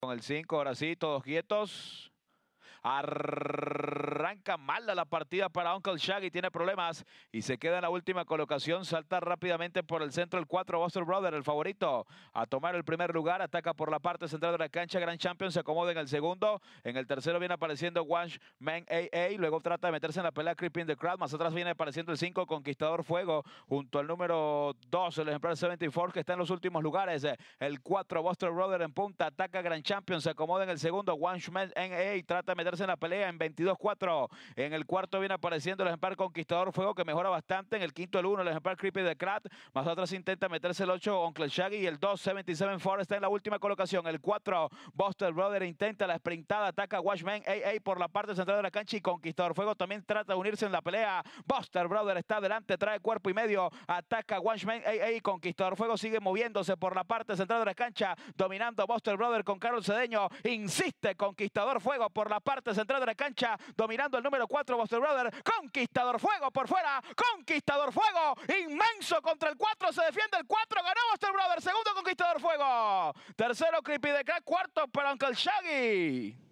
Con el 5, ahora sí, todos quietos. Arranca mal la partida para Uncle Shaggy, tiene problemas y se queda en la última colocación. Salta rápidamente por el centro el 4 Buster Brother, el favorito, a tomar el primer lugar. Ataca por la parte central de la cancha. Grand Champion se acomoda en el segundo. En el tercero viene apareciendo One Man AA. Luego trata de meterse en la pelea Creeping the Crowd. Más atrás viene apareciendo el 5 Conquistador Fuego junto al número 2, el ejemplar 74, que está en los últimos lugares. El 4 Buster Brother en punta. Ataca Grand Champion, se acomoda en el segundo. One Man AA trata de meterse en la pelea en 22-4. En el cuarto viene apareciendo el ejemplar Conquistador Fuego que mejora bastante. En el quinto el uno el ejemplar Creepy de Krat. Más atrás intenta meterse el 8 Uncle Shaggy y el 2, 77 Forest está en la última colocación. El 4, Buster Brother intenta la sprintada, ataca Watchman AA por la parte central de la cancha y Conquistador Fuego también trata de unirse en la pelea. Buster Brother está adelante, trae cuerpo y medio, ataca Watchman AA. Conquistador Fuego sigue moviéndose por la parte central de la cancha, dominando Buster Brother con Carlos Cedeño. Insiste Conquistador Fuego por la parte parte central de la cancha, dominando el número 4, Buster Brother. Conquistador Fuego por fuera, Conquistador Fuego, inmenso contra el 4, se defiende el 4, ganó Buster Brother, segundo Conquistador Fuego, tercero Creepy de Crack, cuarto para Uncle Shaggy.